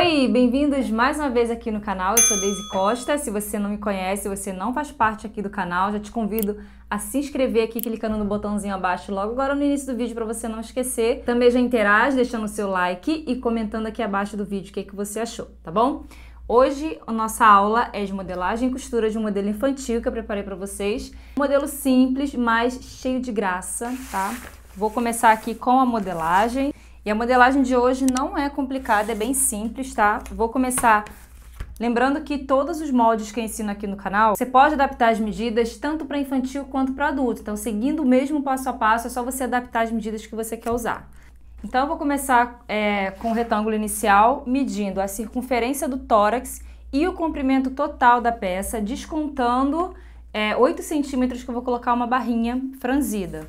Oi, bem-vindos mais uma vez aqui no canal. Eu sou Deise Costa. Se você não me conhece, você não faz parte aqui do canal, já te convido a se inscrever aqui clicando no botãozinho abaixo logo agora no início do vídeo para você não esquecer. Também já interage deixando o seu like e comentando aqui abaixo do vídeo o que, é que você achou, tá bom? Hoje a nossa aula é de modelagem e costura de um modelo infantil que eu preparei para vocês. Um modelo simples, mas cheio de graça, tá? Vou começar aqui com a modelagem. E a modelagem de hoje não é complicada, é bem simples, tá? Vou começar Lembrando que todos os moldes que eu ensino aqui no canal, você pode adaptar as medidas tanto para infantil quanto para adulto. Então, seguindo o mesmo passo a passo, é só você adaptar as medidas que você quer usar. Então, eu vou começar é, com o retângulo inicial, medindo a circunferência do tórax e o comprimento total da peça, descontando é, 8 centímetros que eu vou colocar uma barrinha franzida.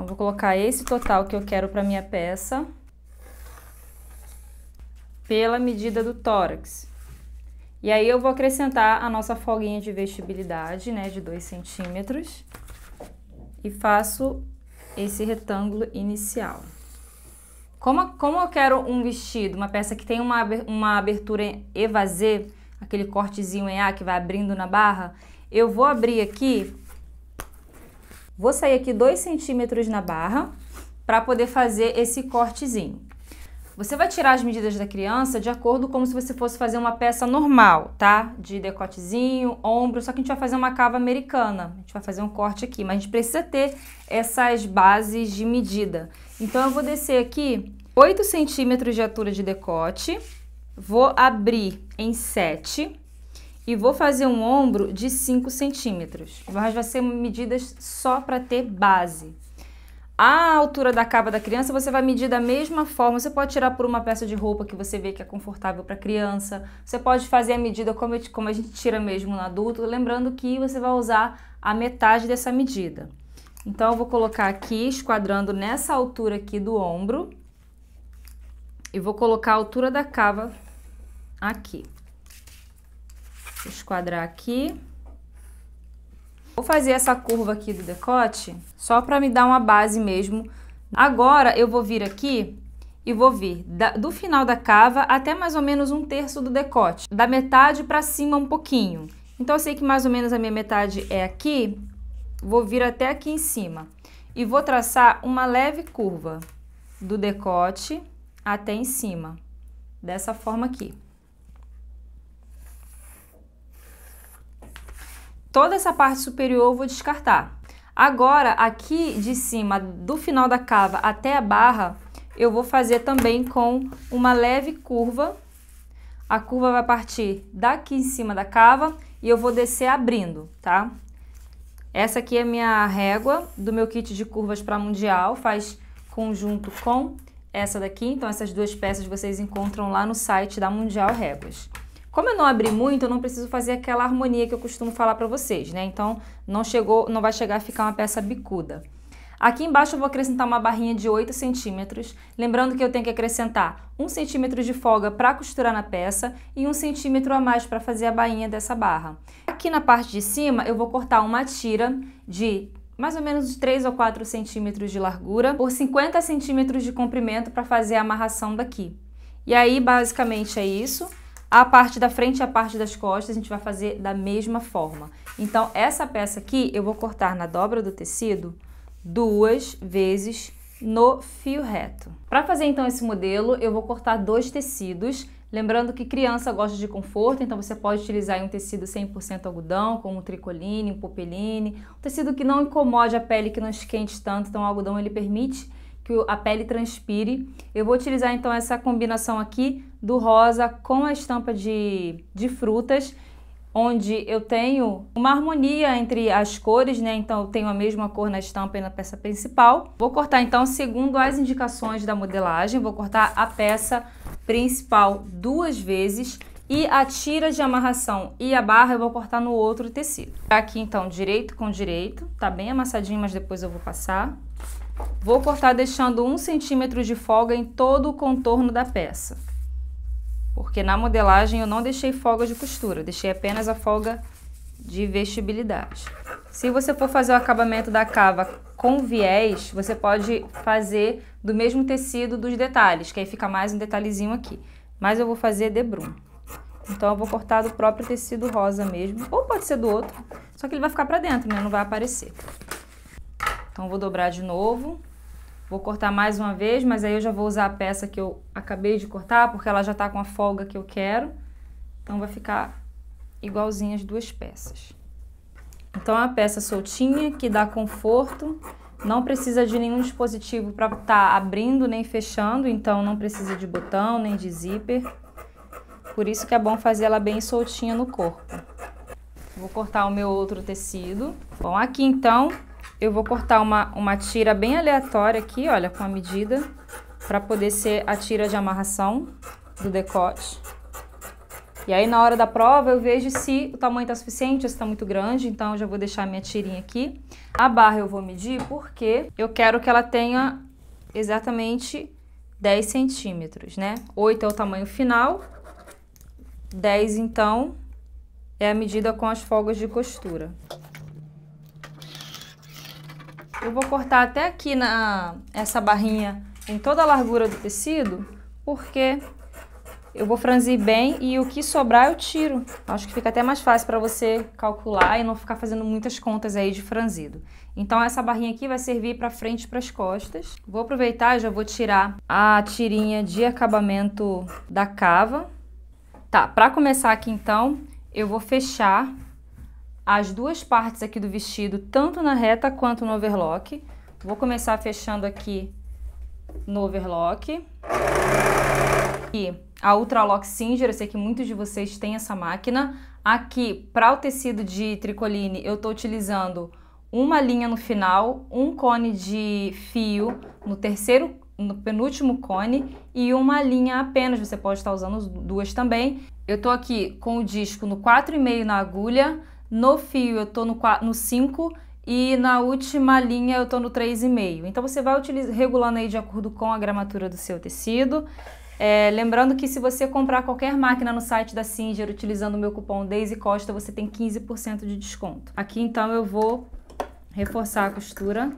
Então, vou colocar esse total que eu quero para minha peça pela medida do tórax. E aí eu vou acrescentar a nossa folguinha de vestibilidade, né, de 2 centímetros. E faço esse retângulo inicial. Como, como eu quero um vestido, uma peça que tem uma, uma abertura em evasê, aquele cortezinho em A que vai abrindo na barra, eu vou abrir aqui Vou sair aqui 2 centímetros na barra para poder fazer esse cortezinho. Você vai tirar as medidas da criança de acordo como se você fosse fazer uma peça normal, tá? De decotezinho, ombro, só que a gente vai fazer uma cava americana. A gente vai fazer um corte aqui, mas a gente precisa ter essas bases de medida. Então, eu vou descer aqui 8 centímetros de altura de decote, vou abrir em 7 e vou fazer um ombro de 5 centímetros. Mas vai ser medidas só para ter base. A altura da capa da criança você vai medir da mesma forma. Você pode tirar por uma peça de roupa que você vê que é confortável para criança. Você pode fazer a medida como, eu, como a gente tira mesmo no adulto. Lembrando que você vai usar a metade dessa medida. Então, eu vou colocar aqui, esquadrando nessa altura aqui do ombro. E vou colocar a altura da cava aqui esquadrar aqui. Vou fazer essa curva aqui do decote, só para me dar uma base mesmo. Agora, eu vou vir aqui e vou vir da, do final da cava até mais ou menos um terço do decote, da metade para cima um pouquinho. Então, eu sei que mais ou menos a minha metade é aqui, vou vir até aqui em cima. E vou traçar uma leve curva do decote até em cima, dessa forma aqui. Toda essa parte superior eu vou descartar. Agora, aqui de cima, do final da cava até a barra, eu vou fazer também com uma leve curva. A curva vai partir daqui em cima da cava e eu vou descer abrindo, tá? Essa aqui é a minha régua do meu kit de curvas para mundial, faz conjunto com essa daqui. Então, essas duas peças vocês encontram lá no site da Mundial Réguas. Como eu não abri muito, eu não preciso fazer aquela harmonia que eu costumo falar para vocês, né? Então, não chegou, não vai chegar a ficar uma peça bicuda. Aqui embaixo eu vou acrescentar uma barrinha de 8 centímetros, lembrando que eu tenho que acrescentar 1 centímetro de folga para costurar na peça e 1 centímetro a mais para fazer a bainha dessa barra. Aqui na parte de cima eu vou cortar uma tira de mais ou menos 3 ou 4 centímetros de largura por 50 centímetros de comprimento para fazer a amarração daqui. E aí basicamente é isso. A parte da frente e a parte das costas a gente vai fazer da mesma forma. Então, essa peça aqui eu vou cortar na dobra do tecido duas vezes no fio reto. Para fazer então esse modelo, eu vou cortar dois tecidos. Lembrando que criança gosta de conforto, então você pode utilizar um tecido 100% algodão, como um tricoline, um popeline, um tecido que não incomode a pele, que não esquente tanto, então o algodão ele permite que a pele transpire. Eu vou utilizar então essa combinação aqui do rosa com a estampa de, de frutas, onde eu tenho uma harmonia entre as cores, né? Então eu tenho a mesma cor na estampa e na peça principal. Vou cortar então segundo as indicações da modelagem, vou cortar a peça principal duas vezes e a tira de amarração e a barra eu vou cortar no outro tecido. Tá aqui então direito com direito, tá bem amassadinho, mas depois eu vou passar. Vou cortar deixando um centímetro de folga em todo o contorno da peça. Porque na modelagem eu não deixei folga de costura, deixei apenas a folga de vestibilidade. Se você for fazer o acabamento da cava com viés, você pode fazer do mesmo tecido dos detalhes, que aí fica mais um detalhezinho aqui. Mas eu vou fazer de brum. Então eu vou cortar do próprio tecido rosa mesmo, ou pode ser do outro, só que ele vai ficar pra dentro, né? Não vai aparecer. Então vou dobrar de novo. Vou cortar mais uma vez, mas aí eu já vou usar a peça que eu acabei de cortar, porque ela já tá com a folga que eu quero. Então vai ficar igualzinho as duas peças. Então é uma peça soltinha, que dá conforto. Não precisa de nenhum dispositivo para estar tá abrindo nem fechando, então não precisa de botão nem de zíper. Por isso que é bom fazer ela bem soltinha no corpo. Vou cortar o meu outro tecido. Bom, aqui então eu vou cortar uma, uma tira bem aleatória aqui, olha, com a medida, para poder ser a tira de amarração do decote. E aí, na hora da prova, eu vejo se o tamanho está suficiente, se está muito grande, então eu já vou deixar minha tirinha aqui. A barra eu vou medir porque eu quero que ela tenha exatamente 10 centímetros, né? 8 é o tamanho final, 10, então, é a medida com as folgas de costura. Eu vou cortar até aqui na essa barrinha em toda a largura do tecido, porque eu vou franzir bem e o que sobrar eu tiro. Acho que fica até mais fácil para você calcular e não ficar fazendo muitas contas aí de franzido. Então essa barrinha aqui vai servir para frente e para as costas. Vou aproveitar e já vou tirar a tirinha de acabamento da cava. Tá, para começar aqui então, eu vou fechar as duas partes aqui do vestido, tanto na reta quanto no overlock. Vou começar fechando aqui no overlock. E a Ultralock Singer, eu sei que muitos de vocês têm essa máquina. Aqui, para o tecido de tricoline, eu estou utilizando uma linha no final, um cone de fio no terceiro, no penúltimo cone e uma linha apenas, você pode estar usando duas também. Eu estou aqui com o disco no 4,5 na agulha, no fio eu estou no 5 e na última linha eu estou no 3,5. Então você vai utilizar, regulando aí de acordo com a gramatura do seu tecido. É, lembrando que se você comprar qualquer máquina no site da Singer utilizando o meu cupom Daisy Costa, você tem 15% de desconto. Aqui então eu vou reforçar a costura.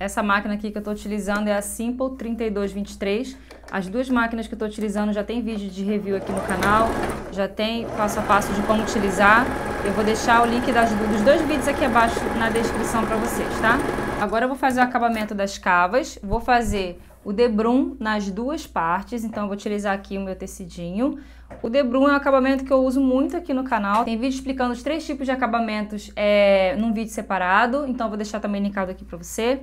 Essa máquina aqui que eu estou utilizando é a Simple 3223. As duas máquinas que eu estou utilizando já tem vídeo de review aqui no canal, já tem passo a passo de como utilizar. Eu vou deixar o link das, dos dois vídeos aqui abaixo na descrição para vocês, tá? Agora eu vou fazer o acabamento das cavas, vou fazer o debrum nas duas partes, então eu vou utilizar aqui o meu tecidinho. O debrum é um acabamento que eu uso muito aqui no canal, tem vídeo explicando os três tipos de acabamentos é, num vídeo separado, então eu vou deixar também linkado aqui para você.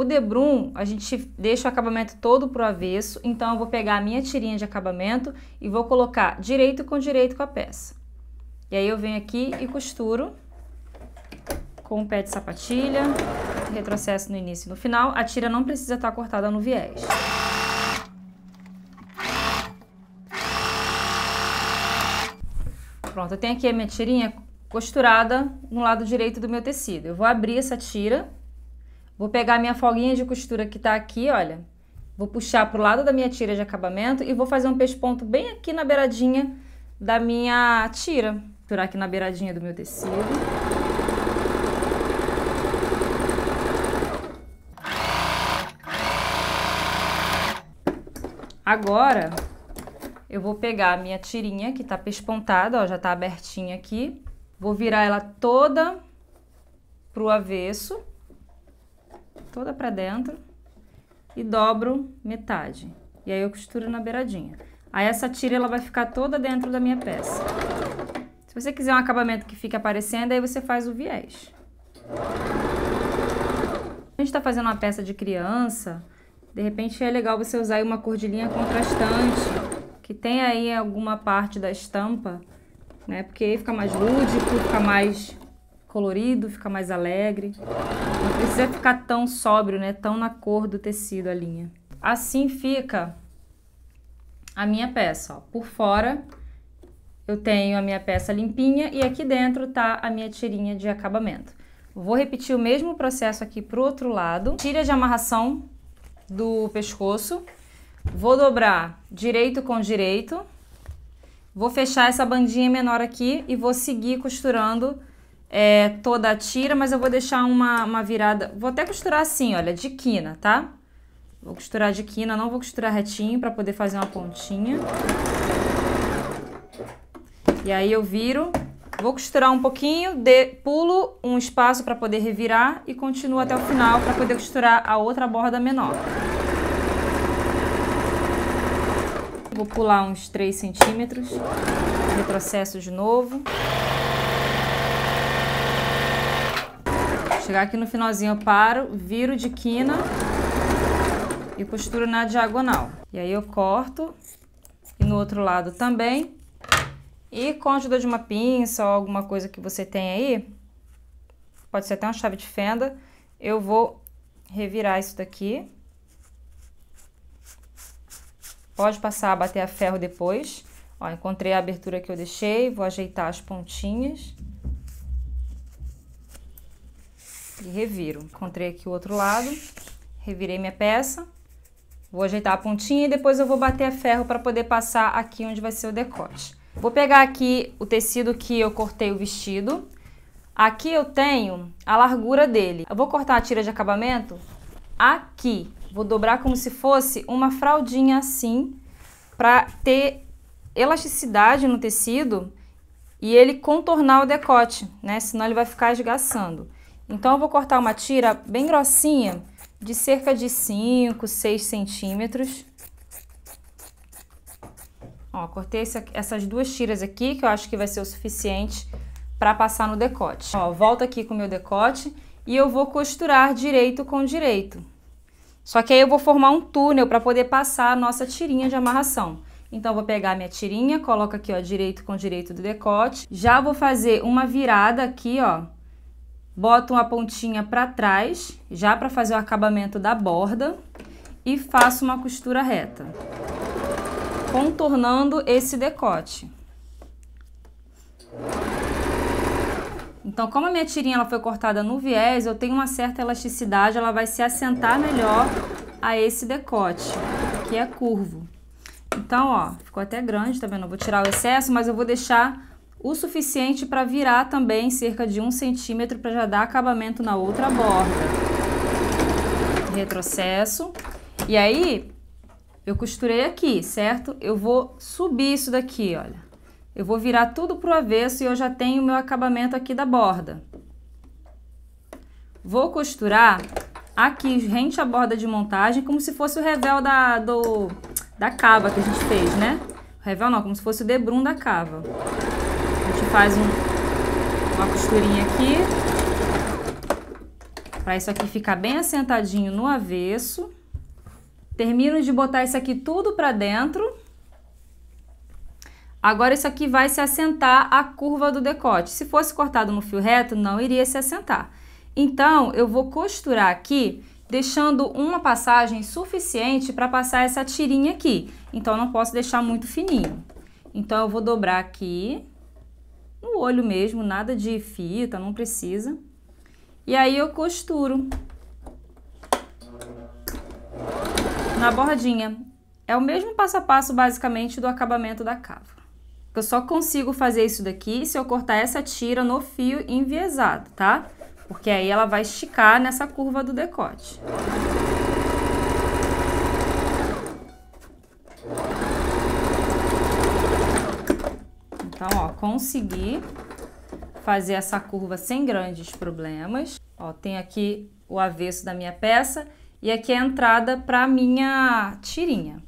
O debrum, a gente deixa o acabamento todo pro avesso, então eu vou pegar a minha tirinha de acabamento e vou colocar direito com direito com a peça. E aí eu venho aqui e costuro com o pé de sapatilha, retrocesso no início e no final. A tira não precisa estar tá cortada no viés. Pronto, eu tenho aqui a minha tirinha costurada no lado direito do meu tecido. Eu vou abrir essa tira Vou pegar minha folguinha de costura que tá aqui, olha. Vou puxar pro lado da minha tira de acabamento e vou fazer um pesponto bem aqui na beiradinha da minha tira. Tirar aqui na beiradinha do meu tecido. Agora, eu vou pegar a minha tirinha que tá pespontada, ó, já tá abertinha aqui. Vou virar ela toda pro avesso toda para dentro e dobro metade. E aí eu costuro na beiradinha. Aí essa tira ela vai ficar toda dentro da minha peça. Se você quiser um acabamento que fique aparecendo, aí você faz o viés. A gente está fazendo uma peça de criança, de repente é legal você usar uma cor de linha contrastante, que tem aí alguma parte da estampa, né? Porque aí fica mais lúdico, fica mais colorido, fica mais alegre. Não precisa ficar tão sóbrio, né? Tão na cor do tecido a linha. Assim fica a minha peça, ó. Por fora eu tenho a minha peça limpinha e aqui dentro tá a minha tirinha de acabamento. Vou repetir o mesmo processo aqui pro outro lado. Tira de amarração do pescoço. Vou dobrar direito com direito. Vou fechar essa bandinha menor aqui e vou seguir costurando é, toda a tira, mas eu vou deixar uma, uma virada. Vou até costurar assim, olha, de quina, tá? Vou costurar de quina, não vou costurar retinho para poder fazer uma pontinha. E aí eu viro, vou costurar um pouquinho, de, pulo um espaço para poder revirar e continuo até o final para poder costurar a outra borda menor. Vou pular uns 3 centímetros, retrocesso de novo. Chegar aqui no finalzinho eu paro, viro de quina e costuro na diagonal. E aí eu corto e no outro lado também. E com a ajuda de uma pinça ou alguma coisa que você tem aí, pode ser até uma chave de fenda, eu vou revirar isso daqui. Pode passar a bater a ferro depois. Ó, encontrei a abertura que eu deixei, vou ajeitar as pontinhas e reviro. Encontrei aqui o outro lado, revirei minha peça, vou ajeitar a pontinha e depois eu vou bater a ferro para poder passar aqui onde vai ser o decote. Vou pegar aqui o tecido que eu cortei o vestido. Aqui eu tenho a largura dele. Eu vou cortar a tira de acabamento aqui. Vou dobrar como se fosse uma fraldinha assim, para ter elasticidade no tecido e ele contornar o decote, né? Senão ele vai ficar esgaçando. Então, eu vou cortar uma tira bem grossinha, de cerca de 5, 6 centímetros. Ó, cortei essa, essas duas tiras aqui, que eu acho que vai ser o suficiente para passar no decote. Ó, volto aqui com o meu decote e eu vou costurar direito com direito. Só que aí eu vou formar um túnel para poder passar a nossa tirinha de amarração. Então, eu vou pegar minha tirinha, coloco aqui, ó, direito com direito do decote. Já vou fazer uma virada aqui, ó, boto uma pontinha para trás, já para fazer o acabamento da borda, e faço uma costura reta, contornando esse decote. Então, como a minha tirinha ela foi cortada no viés, eu tenho uma certa elasticidade, ela vai se assentar melhor a esse decote, que é curvo. Então, ó, ficou até grande, tá vendo? Eu vou tirar o excesso, mas eu vou deixar o suficiente para virar também cerca de um centímetro para já dar acabamento na outra borda. Retrocesso. E aí, eu costurei aqui, certo? Eu vou subir isso daqui, olha. Eu vou virar tudo pro avesso e eu já tenho o meu acabamento aqui da borda. Vou costurar aqui, rente à borda de montagem, como se fosse o revel da, do, da cava que a gente fez, né? O revel não, como se fosse o debrum da cava faz um, uma costurinha aqui. Para isso aqui ficar bem assentadinho no avesso. Termino de botar isso aqui tudo para dentro. Agora isso aqui vai se assentar a curva do decote. Se fosse cortado no fio reto, não iria se assentar. Então, eu vou costurar aqui, deixando uma passagem suficiente para passar essa tirinha aqui. Então, não posso deixar muito fininho. Então, eu vou dobrar aqui no olho mesmo, nada de fita, não precisa. E aí eu costuro na bordinha. É o mesmo passo a passo, basicamente, do acabamento da cava. Eu só consigo fazer isso daqui se eu cortar essa tira no fio enviesado, tá? Porque aí ela vai esticar nessa curva do decote. Então, ó, consegui fazer essa curva sem grandes problemas. Ó, tem aqui o avesso da minha peça e aqui a entrada para minha tirinha.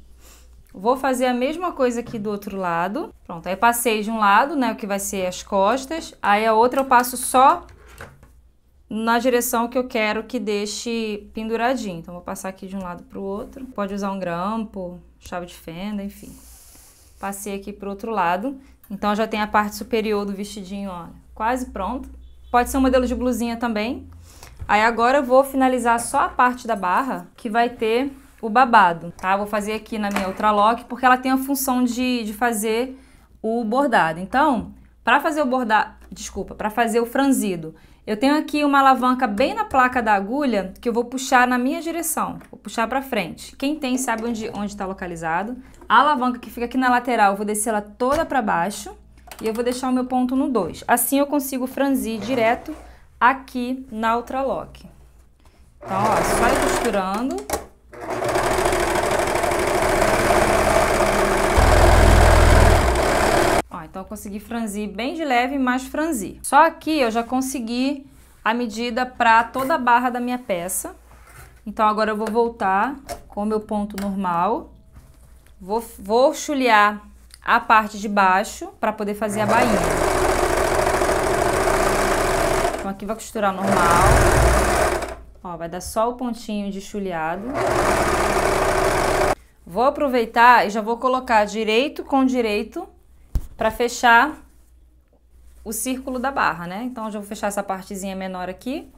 Vou fazer a mesma coisa aqui do outro lado. Pronto, aí passei de um lado, né, o que vai ser as costas. Aí a outra eu passo só na direção que eu quero que deixe penduradinho. Então, vou passar aqui de um lado para o outro. Pode usar um grampo, chave de fenda, enfim. Passei aqui para o outro lado. Então já tem a parte superior do vestidinho, ó, quase pronto. Pode ser um modelo de blusinha também. Aí agora eu vou finalizar só a parte da barra, que vai ter o babado, tá? Vou fazer aqui na minha ultralock, porque ela tem a função de, de fazer o bordado. Então, para fazer o bordado, desculpa, para fazer o franzido, eu tenho aqui uma alavanca bem na placa da agulha que eu vou puxar na minha direção, vou puxar para frente. Quem tem sabe onde está localizado. A alavanca que fica aqui na lateral, eu vou descer ela toda para baixo e eu vou deixar o meu ponto no 2. Assim eu consigo franzir direto aqui na ultralock. Então, ó, só ir costurando eu consegui franzir bem de leve, mas franzir. Só aqui eu já consegui a medida para toda a barra da minha peça. Então agora eu vou voltar com o meu ponto normal. Vou, vou chulear a parte de baixo para poder fazer a bainha. Então aqui vai costurar normal. Ó, vai dar só o pontinho de chulhado. Vou aproveitar e já vou colocar direito com direito para fechar o círculo da barra, né? Então, eu já vou fechar essa partezinha menor aqui.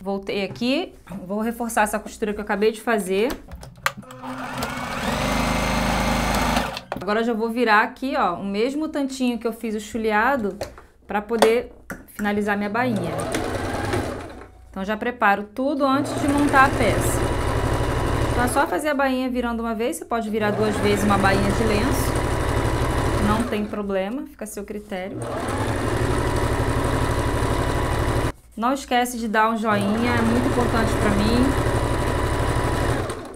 Voltei aqui, vou reforçar essa costura que eu acabei de fazer. Agora já vou virar aqui, ó, o mesmo tantinho que eu fiz o chuleado para poder finalizar minha bainha. Então já preparo tudo antes de montar a peça. Então é só fazer a bainha virando uma vez, você pode virar duas vezes uma bainha de lenço. Não tem problema, fica a seu critério. Não esquece de dar um joinha, é muito importante para mim.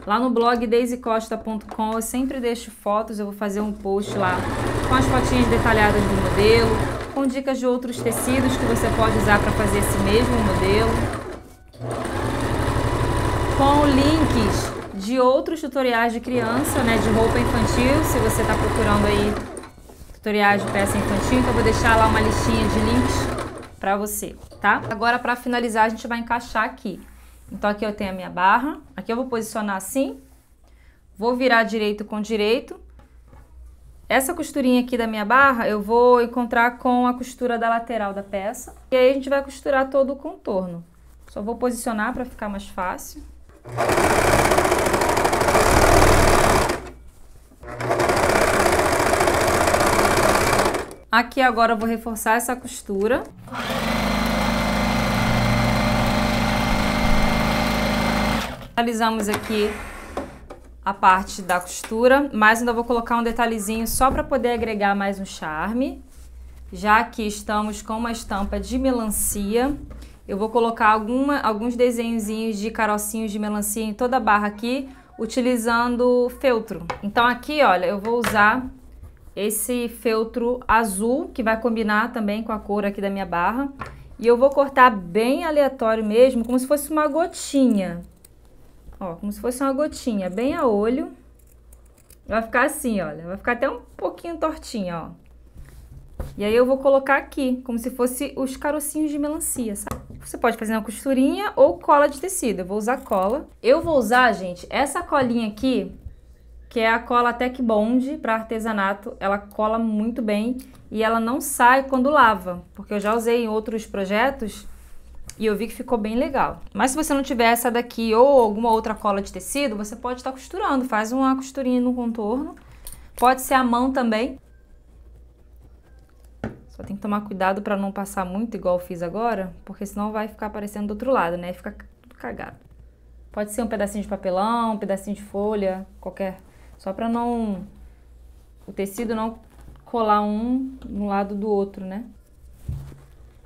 Lá no blog daisycosta.com eu sempre deixo fotos, eu vou fazer um post lá com as fotinhas detalhadas do modelo, com dicas de outros tecidos que você pode usar para fazer esse mesmo modelo. Com links de outros tutoriais de criança, né? De roupa infantil, se você está procurando aí tutoriais de peça infantil. Então, eu vou deixar lá uma listinha de links para você, tá? Agora, para finalizar, a gente vai encaixar aqui. Então, aqui eu tenho a minha barra. Aqui eu vou posicionar assim. Vou virar direito com direito. Essa costurinha aqui da minha barra, eu vou encontrar com a costura da lateral da peça. E aí, a gente vai costurar todo o contorno. Só vou posicionar para ficar mais fácil. Aqui agora eu vou reforçar essa costura. Finalizamos aqui a parte da costura, mas ainda vou colocar um detalhezinho só para poder agregar mais um charme. Já que estamos com uma estampa de melancia. Eu vou colocar alguma, alguns desenhozinhos de carocinhos de melancia em toda a barra aqui, utilizando feltro. Então aqui, olha, eu vou usar esse feltro azul, que vai combinar também com a cor aqui da minha barra. E eu vou cortar bem aleatório mesmo, como se fosse uma gotinha. Ó, como se fosse uma gotinha, bem a olho. Vai ficar assim, olha, vai ficar até um pouquinho tortinha, ó. E aí eu vou colocar aqui, como se fosse os carocinhos de melancia, sabe? Você pode fazer uma costurinha ou cola de tecido. Eu vou usar cola. Eu vou usar, gente, essa colinha aqui que é a cola Tech Bond para artesanato. Ela cola muito bem e ela não sai quando lava, porque eu já usei em outros projetos e eu vi que ficou bem legal. Mas se você não tiver essa daqui ou alguma outra cola de tecido, você pode estar tá costurando, faz uma costurinha no contorno. Pode ser a mão também. Só tem que tomar cuidado para não passar muito igual eu fiz agora, porque senão vai ficar aparecendo do outro lado, né? Fica tudo cagado. Pode ser um pedacinho de papelão, um pedacinho de folha, qualquer só para não o tecido não colar um no lado do outro, né?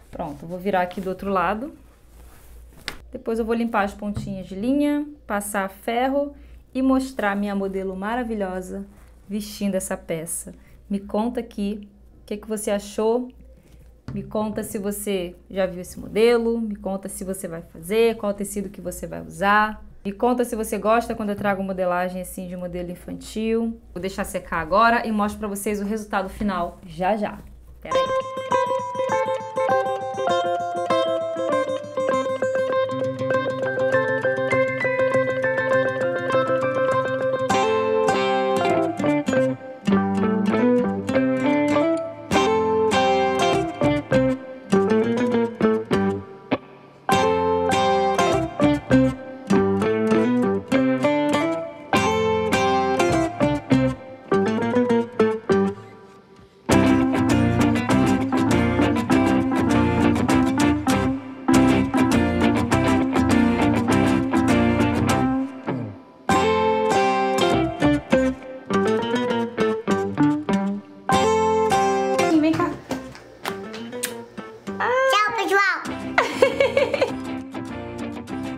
Pronto, vou virar aqui do outro lado. Depois eu vou limpar as pontinhas de linha, passar ferro e mostrar minha modelo maravilhosa vestindo essa peça. Me conta aqui o que, que você achou. Me conta se você já viu esse modelo, me conta se você vai fazer, qual tecido que você vai usar. Me conta se você gosta quando eu trago modelagem assim de modelo infantil. Vou deixar secar agora e mostro para vocês o resultado final já já. Pera aí.